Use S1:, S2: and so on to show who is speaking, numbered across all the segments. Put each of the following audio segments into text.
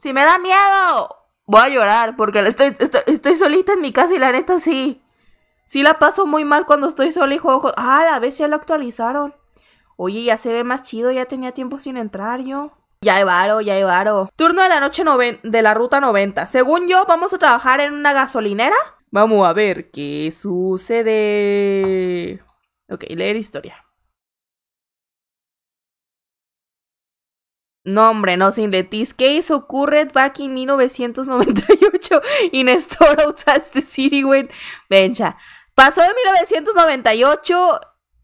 S1: Si me da miedo, voy a llorar porque estoy, estoy, solita en mi casa y la neta sí. Sí la paso muy mal cuando estoy sola y juego. Ah, la vez ya lo actualizaron. Oye, ya se ve más chido, ya tenía tiempo sin entrar yo. Ya hay varo, ya hay varo. Turno de la noche de la ruta 90. Según yo, vamos a trabajar en una gasolinera. Vamos a ver qué sucede. Ok, leer historia. No, hombre, no, sin Letis hizo ocurre back in 1998 in usaste store outside city when... Bencha. Pasó de 1998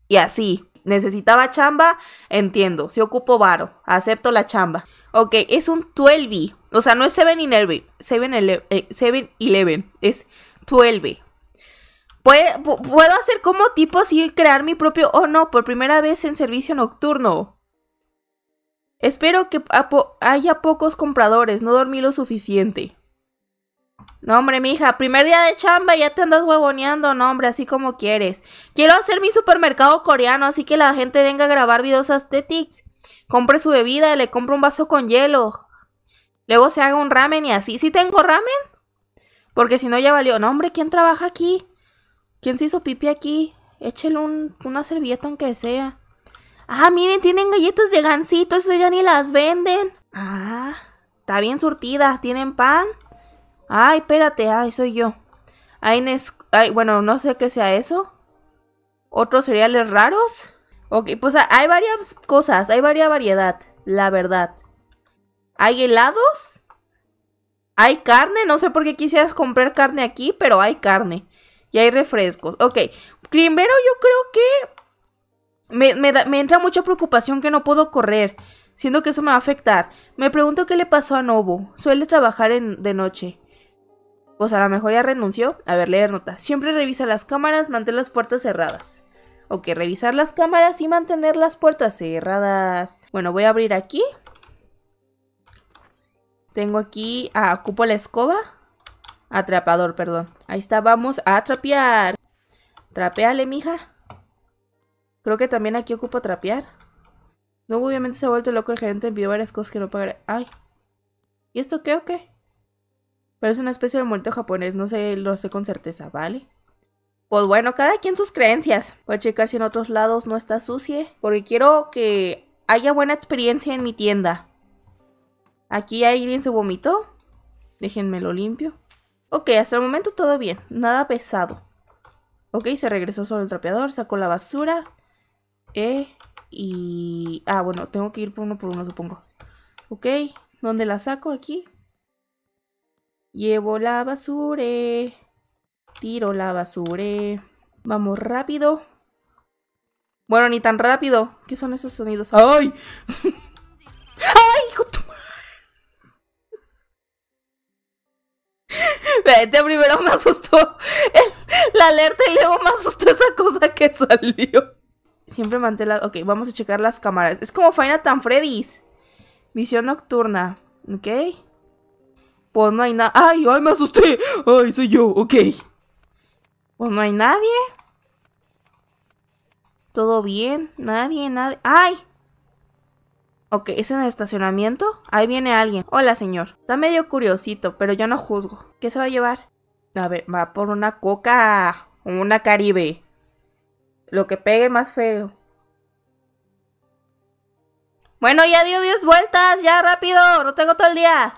S1: y así. Necesitaba chamba, entiendo. Si ocupo varo, acepto la chamba. Ok, es un 12. O sea, no es 7-Eleven. 7-Eleven. Eh, es 12. ¿Puedo, puedo hacer como tipo así crear mi propio... o oh, no, por primera vez en servicio nocturno. Espero que haya pocos compradores, no dormí lo suficiente. No, hombre, hija, primer día de chamba ya te andas huevoneando, no, hombre, así como quieres. Quiero hacer mi supermercado coreano, así que la gente venga a grabar videos aesthetics. Compre su bebida, le compre un vaso con hielo. Luego se haga un ramen y así. ¿Sí tengo ramen? Porque si no ya valió. No, hombre, ¿quién trabaja aquí? ¿Quién se hizo pipi aquí? Échele un, una servilleta aunque sea. Ah, miren, tienen galletas de gansito, eso ya ni las venden. Ah, está bien surtida, ¿tienen pan? Ay, espérate, ay, soy yo. Ay, bueno, no sé qué sea eso. ¿Otros cereales raros? Ok, pues hay varias cosas, hay varias variedad, la verdad. ¿Hay helados? ¿Hay carne? No sé por qué quisieras comprar carne aquí, pero hay carne. Y hay refrescos. Ok, primero yo creo que me, entra mucha preocupación que no puedo correr, siento que eso me va a afectar. Me pregunto qué le pasó a Novo, suele trabajar en, de noche. Pues a lo mejor ya renunció. A ver, leer nota. Siempre revisa las cámaras, mantén las puertas cerradas. Ok, revisar las cámaras y mantener las puertas cerradas. Bueno, voy a abrir aquí. Tengo aquí, ah, ocupo la escoba. Atrapador, perdón. Ahí está, vamos a trapear. Trapeale, mija. Creo que también aquí ocupo trapear. No, obviamente se ha vuelto loco el gerente, envió varias cosas que no pagaré. ¡Ay! ¿Y esto qué o qué? Pero es una especie de muerto japonés, no sé, lo sé con certeza, ¿vale? Pues bueno, cada quien sus creencias. Voy a checar si en otros lados no está sucie. porque quiero que haya buena experiencia en mi tienda. Aquí alguien se vomitó. Déjenme lo limpio. Ok, hasta el momento todo bien, nada pesado. Ok, se regresó solo el trapeador, sacó la basura. Eh y... Ah, bueno, tengo que ir por uno por uno, supongo. Ok, ¿dónde la saco? Aquí. Llevo la basura. Tiro la basura. Vamos rápido. Bueno, ni tan rápido. ¿Qué son esos sonidos? ¡Ay! ¡Ay, hijo tu Vete, este primero me asustó la alerta y luego me asustó esa cosa que salió. Siempre mantén las... Ok, vamos a checar las cámaras. Es como Final Tan Freddy's. Visión nocturna. Ok. Pues no hay nada. ¡Ay, ay, me asusté! ¡Ay, soy yo! Ok. Pues no hay nadie. Todo bien. Nadie, nadie. ¡Ay! Ok, ¿es en el estacionamiento? Ahí viene alguien. Hola, señor. Está medio curiosito, pero yo no juzgo. ¿Qué se va a llevar? A ver, va por una coca. Una caribe. Lo que pegue más feo. Bueno, ya dio 10 vueltas, ya rápido, no tengo todo el día.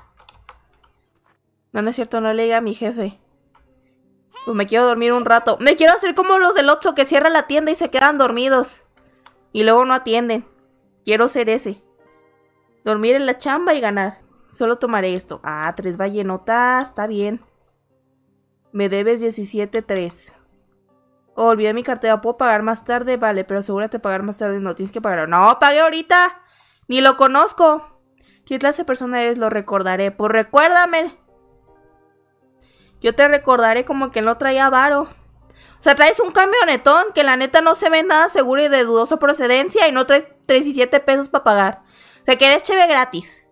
S1: No, no es cierto, no le diga a mi jefe. Pues me quiero dormir un rato. Me quiero hacer como los del 8 que cierran la tienda y se quedan dormidos. Y luego no atienden. Quiero ser ese. Dormir en la chamba y ganar. Solo tomaré esto. Ah, tres ballenotas, está bien. Me debes 17.3 olvidé mi cartera, ¿puedo pagar más tarde? Vale, pero asegúrate de pagar más tarde. No, tienes que pagar. No, pague ahorita. Ni lo conozco. ¿Qué clase de persona eres? Lo recordaré. Pues recuérdame. Yo te recordaré como que no traía varo. O sea, traes un camionetón que la neta no se ve nada seguro y de dudosa procedencia y no traes 37 pesos para pagar. O sea, que eres chévere gratis.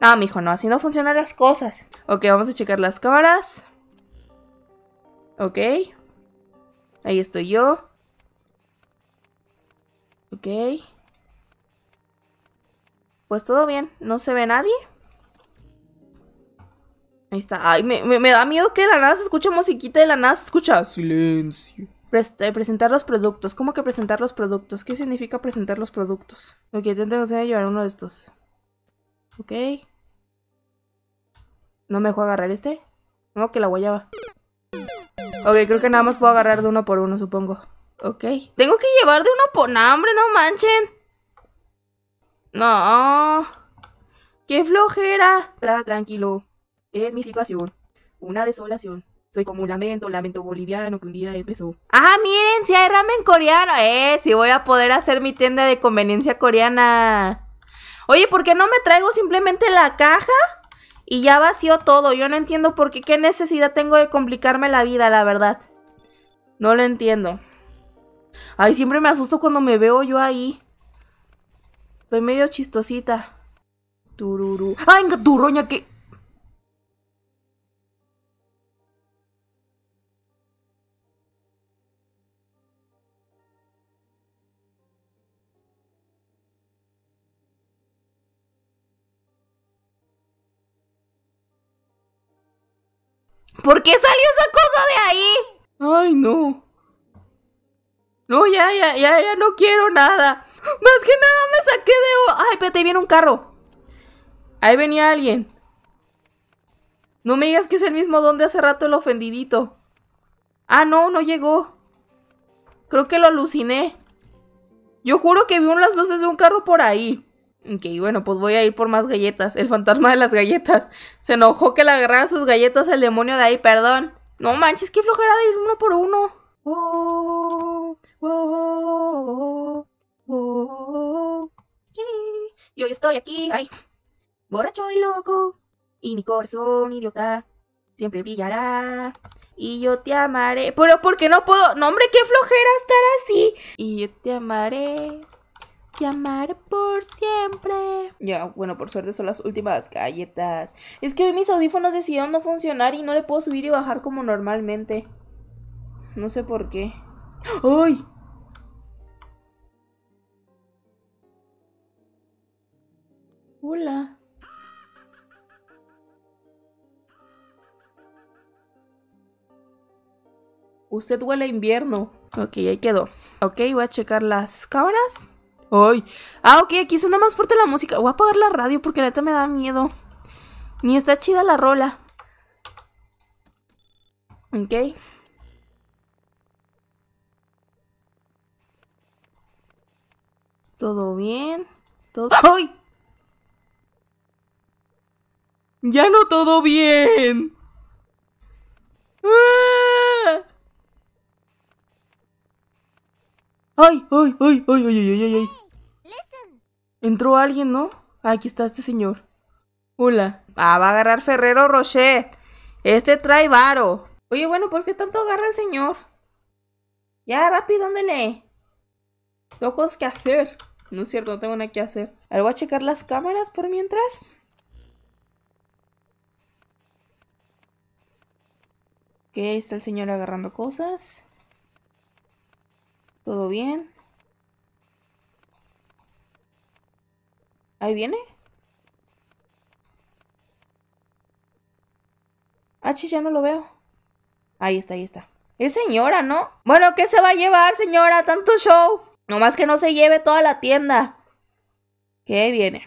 S1: No, mijo, no, así no funcionan las cosas. Ok, vamos a checar las cámaras. Ok. Ahí estoy yo. Ok. Pues todo bien. No se ve nadie. Ahí está. Ay, me, da miedo que la nada escucha musiquita de la NASA escucha silencio. presentar los productos. ¿Cómo que presentar los productos? ¿Qué significa presentar los productos? Ok, tengo que llevar uno de estos. Ok. No me dejó agarrar este. No, que la guayaba. Ok, creo que nada más puedo agarrar de uno por uno, supongo. Ok. Tengo que llevar de uno por... hambre, no manchen. No. ¡Qué flojera! Ah, tranquilo. Es mi situación. Una desolación. Soy como un lamento, lamento boliviano que un día empezó. ¡Ah, miren! Si hay ramen coreano. ¡Eh! Si voy a poder hacer mi tienda de conveniencia coreana. Oye, ¿por qué no me traigo simplemente la caja? y ya vació todo. Yo no entiendo por qué, qué necesidad tengo de complicarme la vida, la verdad. No lo entiendo. Ay, siempre me asusto cuando me veo yo ahí. Estoy medio chistosita. Tururu. ¡Ay, turroña! que ¿Por qué salió esa cosa de ahí? Ay, no. No, ya, ya, ya, ya no quiero nada. Más que nada me saqué de... Ay, espérate, viene un carro. Ahí venía alguien. No me digas que es el mismo donde hace rato el ofendidito. Ah, no, no llegó. Creo que lo aluciné. Yo juro que vi unas luces de un carro por ahí. Ok, bueno, pues voy a ir por más galletas. El fantasma de las galletas. Se enojó que le agarraran sus galletas el demonio de ahí, perdón. No manches, qué flojera de ir uno por uno. Yo estoy aquí, ay. Borracho y loco. Y mi corazón, idiota. Siempre brillará. Y yo te amaré. Pero porque no puedo. No, hombre, qué flojera estar así. Y yo te amaré. Llamar por siempre. Ya, bueno, por suerte son las últimas galletas. Es que hoy mis audífonos decidieron no funcionar y no le puedo subir y bajar como normalmente. No sé por qué. ¡Ay! Hola. Usted huele a invierno. Ok, ahí quedó. Ok, voy a checar las cámaras. Ay. Ah, ok, aquí suena más fuerte la música. Voy a apagar la radio porque la neta me da miedo. Ni está chida la rola. Ok. Todo bien. Todo. ¡Ay! Ya no todo bien. ¡Ah! ¡Ay, ay, ay, ay, ay, ay, Entró alguien, ¿no? Ah, aquí está este señor. Hola. Ah, va a agarrar Ferrero Rocher. Este trae varo. Oye, bueno, ¿por qué tanto agarra el señor? Ya, rápido, ándale. Tengo cosas que hacer. No es cierto, no tengo nada que hacer. ¿Algo a checar las cámaras por mientras. Ok, está el señor agarrando cosas. ¿Todo bien? ¿Ahí viene? Ah, ya no lo veo. Ahí está, ahí está. Es señora, ¿no? Bueno, ¿qué se va a llevar, señora? Tanto show. Nomás que no se lleve toda la tienda. ¿Qué viene?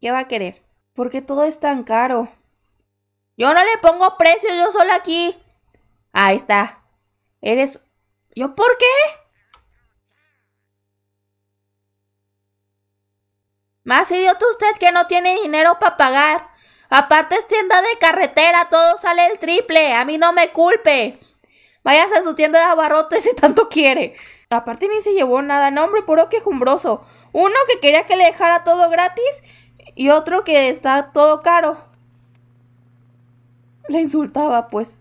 S1: ¿Qué va a querer? ¿Por qué todo es tan caro? Yo no le pongo precio, yo solo aquí. Ahí está. Eres... ¿Yo por qué? Más idiota usted que no tiene dinero para pagar. Aparte es tienda de carretera, todo sale el triple. A mí no me culpe. Váyase a su tienda de abarrotes si tanto quiere. Aparte ni se llevó nada, no hombre, puro quejumbroso. Uno que quería que le dejara todo gratis y otro que está todo caro. Le insultaba, pues.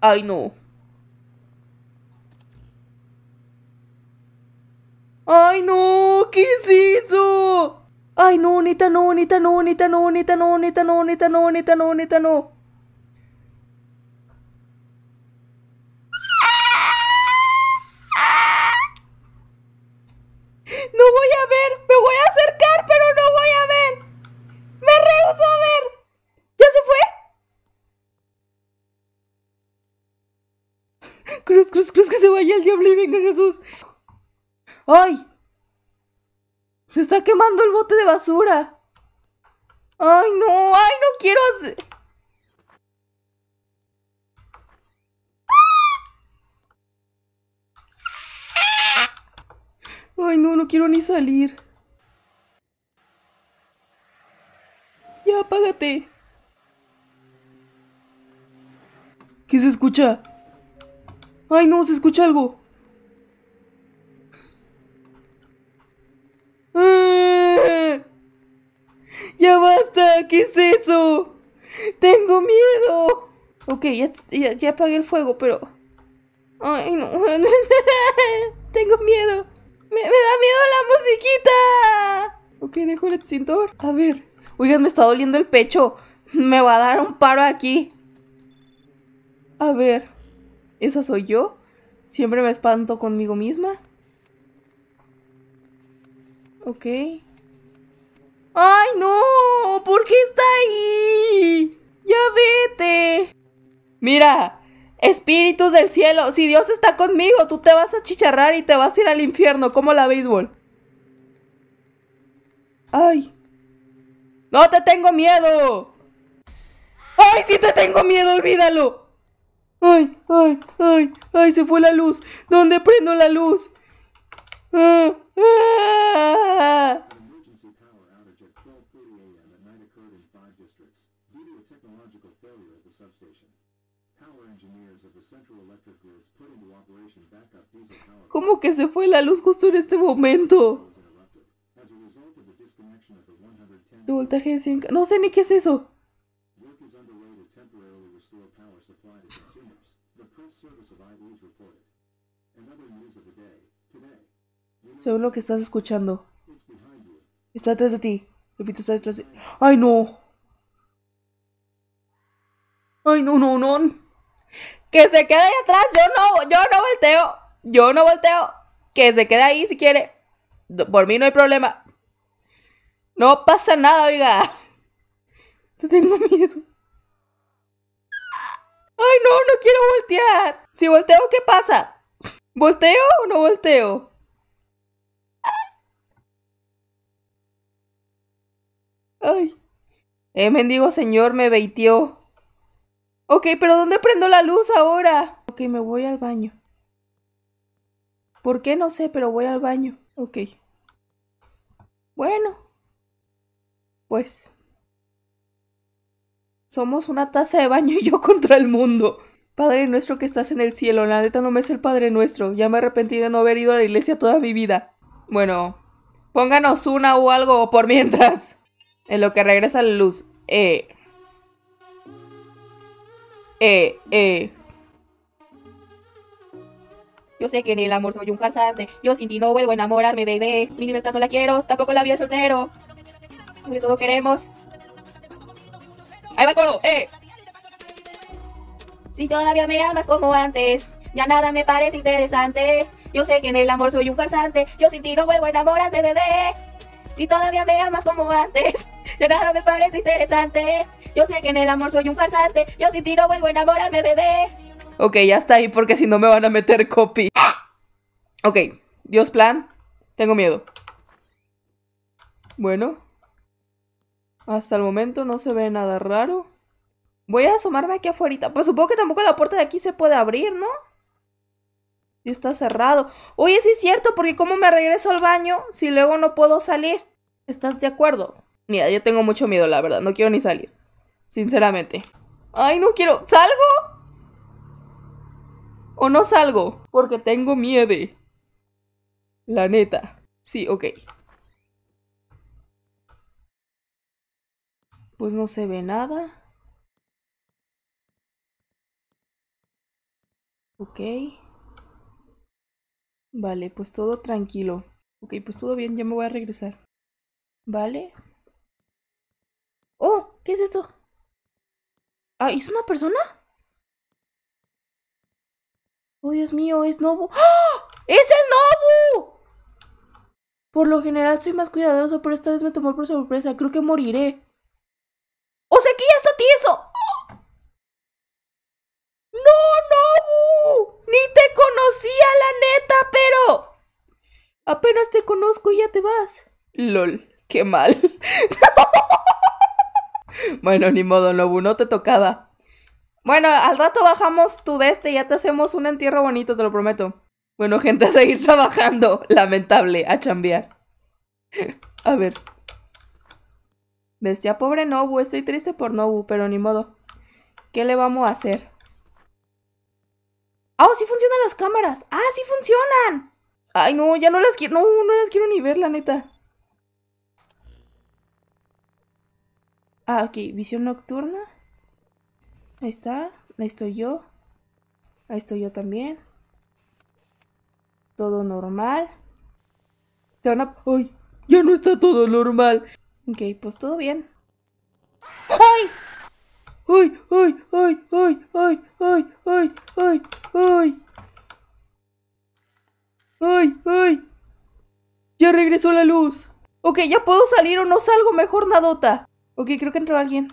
S1: Ay, no. ¡Ay, no! ¿Qué es eso? ¡Ay, no, neta, no, neta, no, neta, no, neta, no, neta, no, neta, no, neta, no, no! voy a ver, me voy a acercar, pero no voy a ver. Me rehuso a ver. ¿Ya se fue? Cruz, cruz, cruz, que se vaya el diablo y venga Jesús. ¡Ay! Se está quemando el bote de basura. ¡Ay, no! ¡Ay, no quiero hacer... Ay, no, no quiero ni salir. Ya, apágate. ¿Qué se escucha? Ay, no, se escucha algo. Ah, ¡Ya basta! ¿Qué es eso? ¡Tengo miedo! Ok, ya, ya, apagué el fuego, pero... ¡Ay, no! ¡Tengo miedo!
S2: ¡Me, ¡Me, da miedo
S1: la musiquita! Ok, dejo el extintor. A ver. Oigan, me está doliendo el pecho. Me va a dar un paro aquí. A ver. ¿Esa soy yo? Siempre me espanto conmigo misma. Ok. ¡Ay, no! ¿Por qué está ahí? ¡Ya vete! Mira, espíritus del cielo, si Dios está conmigo, tú te vas a chicharrar y te vas a ir al infierno, como la béisbol. ¡Ay! ¡No te tengo miedo! ¡Ay, sí te tengo miedo! ¡Olvídalo! ¡Ay, ay, ay! ¡Ay, se fue la luz! ¿Dónde prendo la luz? Ah. ¿Cómo que se fue la luz justo en este momento? voltaje No sé ni qué es eso. Según lo que estás escuchando. Está detrás de ti. Repito, está detrás de... ¡Ay, no! ¡Ay, no, no, no! ¡Que se quede ahí atrás! ¡Yo no, yo no volteo! ¡Yo no volteo! ¡Que se quede ahí si quiere! Por mí no hay problema. No pasa nada, oiga. Te tengo miedo. ¡Ay, no! ¡No quiero voltear! Si volteo, ¿qué pasa? ¿Volteo o no volteo? Ay. El eh, mendigo señor me veitió. Ok, pero ¿dónde prendo la luz ahora? Ok, me voy al baño. ¿Por qué? No sé, pero voy al baño. Ok. Bueno. Pues. Somos una taza de baño y yo contra el mundo. Padre nuestro que estás en el cielo, la neta no me es el Padre nuestro. Ya me arrepentí de no haber ido a la iglesia toda mi vida. Bueno, pónganos una o algo por mientras. En lo que regresa la luz. Eh. Eh, eh. Yo sé que en el amor soy un farsante. Yo sin ti no vuelvo a enamorarme, bebé. Mi libertad no la quiero, tampoco la vida soltero. Porque todo queremos. Ahí va coro, eh. Si todavía me amas como antes, ya nada me parece interesante. Yo sé que en el amor soy un farsante. Yo sin ti no vuelvo a enamorarme, bebé. Si todavía me amas como antes, ya nada me parece interesante. Yo sé que en el amor soy un farsante. Yo si tiro no vuelvo a enamorarme, bebé. Ok, ya está ahí porque si no me van a meter copy. Ok, Dios plan. Tengo miedo. Bueno. Hasta el momento no se ve nada raro. Voy a asomarme aquí afuera. Pues supongo que tampoco la puerta de aquí se puede abrir, ¿no? Y está cerrado. Oye, sí es cierto, porque ¿cómo me regreso al baño si luego no puedo salir? ¿Estás de acuerdo? Mira, yo tengo mucho miedo, la verdad. No quiero ni salir. Sinceramente. Ay, no quiero. ¿Salgo? ¿O no salgo? Porque tengo miedo. La neta. Sí, ok. Pues no se ve nada. Ok. Vale, pues todo tranquilo. Ok, pues todo bien, ya me voy a regresar. Vale. Oh, ¿qué es esto? Ah, ¿es una persona? Oh, Dios mío, es Nobu. ¡Ah! ¡Es el Nobu! Por lo general soy más cuidadoso, pero esta vez me tomó por sorpresa. Creo que moriré. ¡O sea que ya está tieso! ¡Ah! ¡No, Nobu! ¡Ni te conocía, la neta! pero! Apenas te conozco y ya te vas. LOL, qué mal. bueno, ni modo, Nobu, no te tocaba. Bueno, al rato bajamos tu de este y ya te hacemos un entierro bonito, te lo prometo. Bueno, gente, a seguir trabajando. Lamentable, a chambear. a ver. Bestia, pobre Nobu. Estoy triste por Nobu, pero ni modo. ¿Qué le vamos a hacer? ¡Ah, sí funcionan las cámaras! ¡Ah, sí funcionan! Ay, no, ya no las quiero. No, no las quiero ni ver, la neta. Ah, ok, visión nocturna. Ahí está. Ahí estoy yo. Ahí estoy yo también. Todo normal. van ¡Ay! Ya no está todo normal. Ok, pues todo bien. ¡Ay! ¡Ay, ay, ay, ay, ay, ay, ay ya regresó la luz! Ok, ya puedo salir o no salgo, mejor nadota. Ok, creo que entró alguien.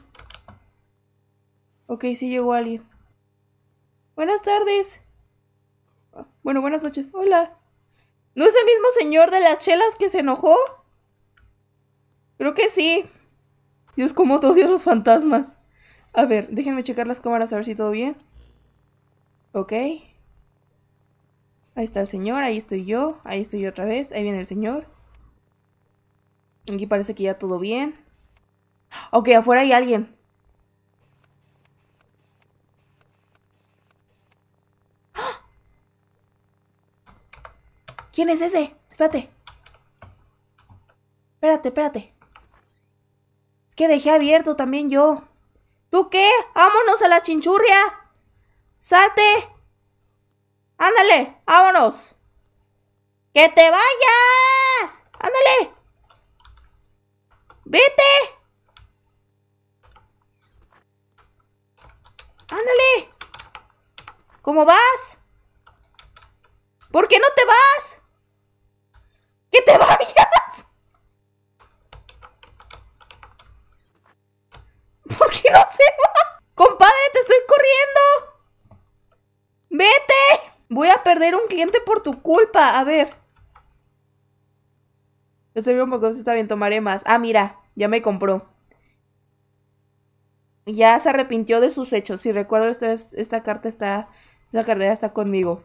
S1: Ok, sí llegó alguien. Buenas tardes. Bueno, buenas noches. Hola. ¿No es el mismo señor de las chelas que se enojó? Creo que sí. Dios, como todos los fantasmas. A ver, déjenme checar las cámaras a ver si todo bien. Ok. Ahí está el señor, ahí estoy yo, ahí estoy yo otra vez, ahí viene el señor. Aquí parece que ya todo bien. Ok, afuera hay alguien. ¿Quién es ese? Espérate. Espérate, espérate. Es que dejé abierto también yo. ¿Tú qué? ¡Vámonos a la chinchurria! ¡Salte! ¡Ándale! ¡Vámonos! ¡Que te vayas! ¡Ándale! ¡Vete! ¡Ándale! ¿Cómo vas? ¿Por qué no te vas? ¡Que te vayas! qué no se va? Compadre, te estoy corriendo. Vete. Voy a perder un cliente por tu culpa. A ver. El un poco está bien, tomaré más. Ah, mira, ya me compró. Ya se arrepintió de sus hechos. Si recuerdo, esta, esta carta está. Esta cartera está conmigo.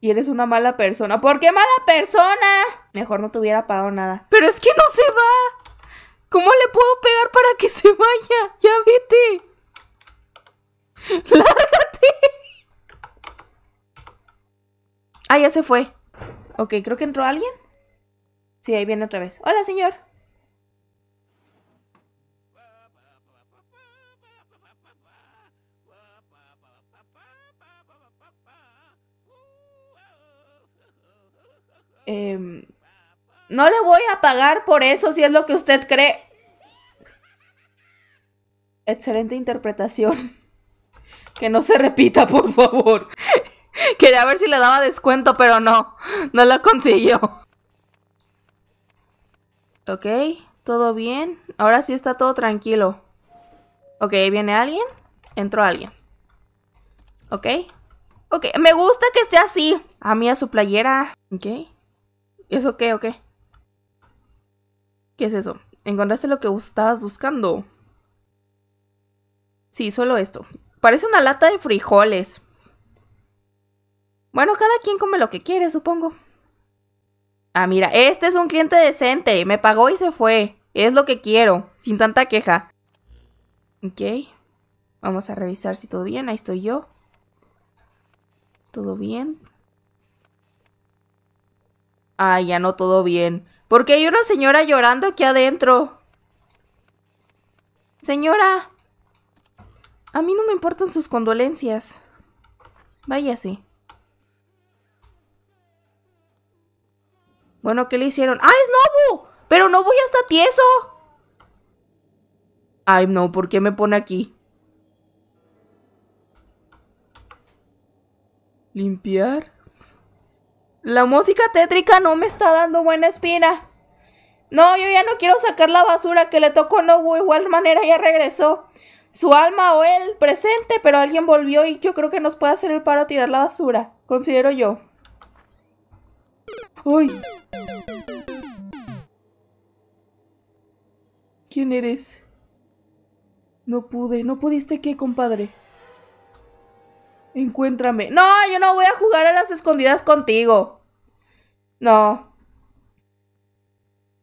S1: Y eres una mala persona. ¿Por qué mala persona? Mejor no te hubiera pagado nada. Pero es que no se va. ¿Cómo le puedo pegar para que se vaya? Ya vete. Lárgate. Ah, ya se fue. Ok, creo que entró alguien. Sí, ahí viene otra vez. Hola, señor. Eh, no le voy a pagar por eso si es lo que usted cree. Excelente interpretación. Que no se repita, por favor. Quería ver si le daba descuento, pero no. No lo consiguió. Ok, todo bien. Ahora sí está todo tranquilo. Ok, ¿viene alguien? Entró alguien. Ok. Ok, me gusta que esté así. A mí a su playera. Ok. ¿Eso qué o ¿Qué es eso? ¿Encontraste lo que estabas buscando? Sí, solo esto. Parece una lata de frijoles. Bueno, cada quien come lo que quiere, supongo. Ah, mira, este es un cliente decente. Me pagó y se fue. Es lo que quiero, sin tanta queja. Ok. Vamos a revisar si todo bien. Ahí estoy yo. Todo bien. Ah, ya no todo bien. Porque hay una señora llorando aquí adentro. Señora. A mí no me importan sus condolencias. Váyase. Bueno, ¿qué le hicieron? ¡Ah, es Nobu! ¡Pero no voy hasta tieso! Ay, no, ¿por qué me pone aquí? Limpiar. La música tétrica no me está dando buena espina. No, yo ya no quiero sacar la basura que le tocó Nobu. Igual manera ya regresó. Su alma o él presente, pero alguien volvió y yo creo que nos puede hacer el paro a tirar la basura. Considero yo. ¡Uy! ¿Quién eres? No pude. ¿No pudiste qué, compadre? encuéntrame. No, yo no voy a jugar a las escondidas contigo. No.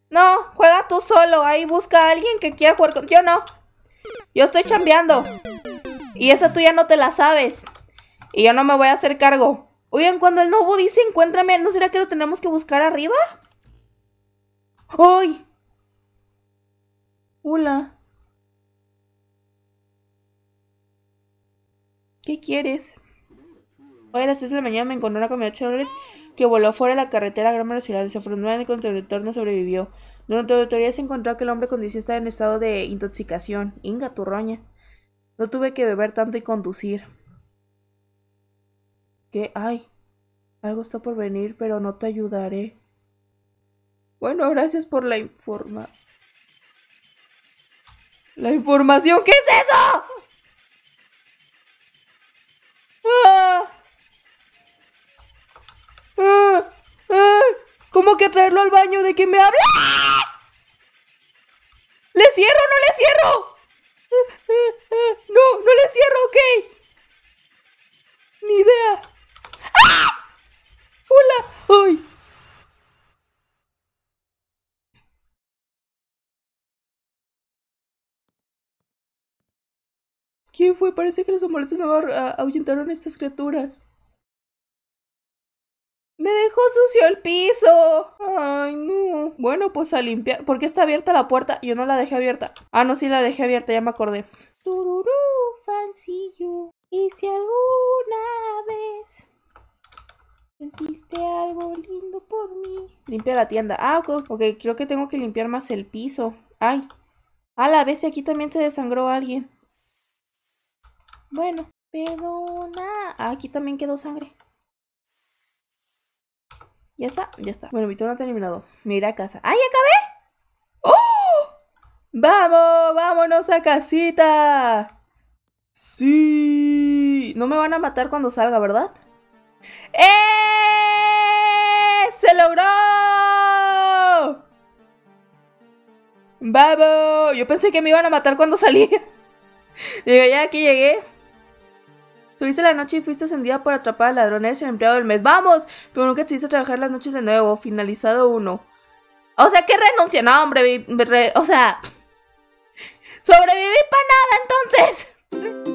S1: No, juega tú solo. Ahí busca a alguien que quiera jugar contigo. Yo no. Yo estoy chambeando. Y esa tuya no te la sabes. Y yo no me voy a hacer cargo. Oigan, cuando el nuevo dice encuéntrame, ¿no será que lo tenemos que buscar arriba? ¡Uy! Hola. ¿Qué quieres? Hoy a las 3 de la mañana me encontré una camioneta Chevrolet que voló fuera de la carretera a gran velocidad. Se frenó y con su retorno sobrevivió. Durante la auditoría se encontró que el hombre conducía estaba en estado de intoxicación. Inga No tuve que beber tanto y conducir. ¿Qué hay? Algo está por venir, pero no te ayudaré. Bueno, gracias por la informa... La información. ¿Qué es eso? ¿Cómo que traerlo al baño? ¿De que me habla? ¿Le cierro no le cierro? No, no le cierro, ok. Ni idea. ¡Ah! ¡Hola! ¡Ay! ¿Quién fue? Parece que los amuletos ahuyentaron a estas criaturas. Me dejó sucio el piso. Ay, no. Bueno, pues a limpiar. ¿Por qué está abierta la puerta? Yo no la dejé abierta. Ah, no, sí la dejé abierta, ya me acordé. Tururú, fancillo Y si alguna vez sentiste algo lindo por mí. Limpia la tienda. Ah, ok, creo que tengo que limpiar más el piso. Ay. A la vez aquí también se desangró alguien. Bueno, perdona. Ah, aquí también quedó sangre. Ya está, ya está. Bueno, mi turno ha terminado. Me iré a casa. ¡Ay, acabé! ¡Oh! ¡Vamos! ¡Vámonos a casita! ¡Sí! No me van a matar cuando salga, ¿verdad? ¡Eh! ¡Se logró! ¡Vamos! Yo pensé que me iban a matar cuando salía. Digo, ya aquí llegué. Tuviste la noche y fuiste ascendida por atrapar a ladrones y el empleado del mes. ¡Vamos! Pero nunca decidiste trabajar las noches de nuevo. Finalizado uno. O sea, que renuncia. No, hombre. o sea. Sobreviví para nada entonces.